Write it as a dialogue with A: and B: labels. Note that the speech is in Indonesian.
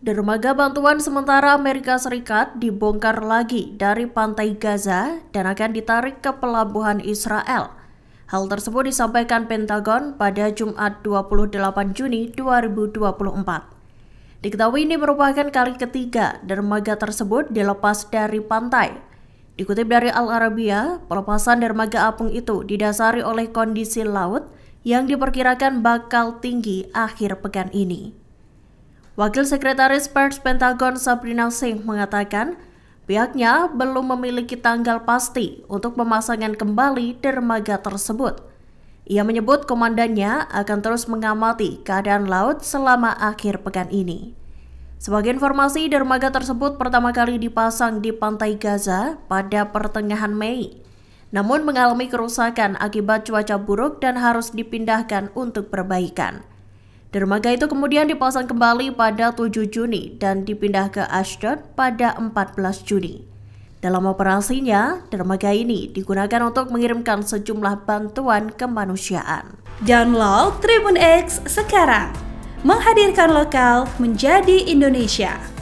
A: Dermaga bantuan sementara Amerika Serikat dibongkar lagi dari pantai Gaza dan akan ditarik ke pelabuhan Israel. Hal tersebut disampaikan Pentagon pada Jumat 28 Juni 2024. Diketahui ini merupakan kali ketiga dermaga tersebut dilepas dari pantai. Dikutip dari Al Arabiya, pelepasan dermaga apung itu didasari oleh kondisi laut yang diperkirakan bakal tinggi akhir pekan ini. Wakil Sekretaris Pers Pentagon Sabrina Singh mengatakan, pihaknya belum memiliki tanggal pasti untuk pemasangan kembali dermaga tersebut. Ia menyebut komandannya akan terus mengamati keadaan laut selama akhir pekan ini. Sebagai informasi, dermaga tersebut pertama kali dipasang di pantai Gaza pada pertengahan Mei, namun mengalami kerusakan akibat cuaca buruk dan harus dipindahkan untuk perbaikan. Dermaga itu kemudian dipasang kembali pada 7 Juni dan dipindah ke Ashdod pada 14 Juni. Dalam operasinya, dermaga ini digunakan untuk mengirimkan sejumlah bantuan kemanusiaan. Download Tribun X sekarang, menghadirkan lokal menjadi Indonesia.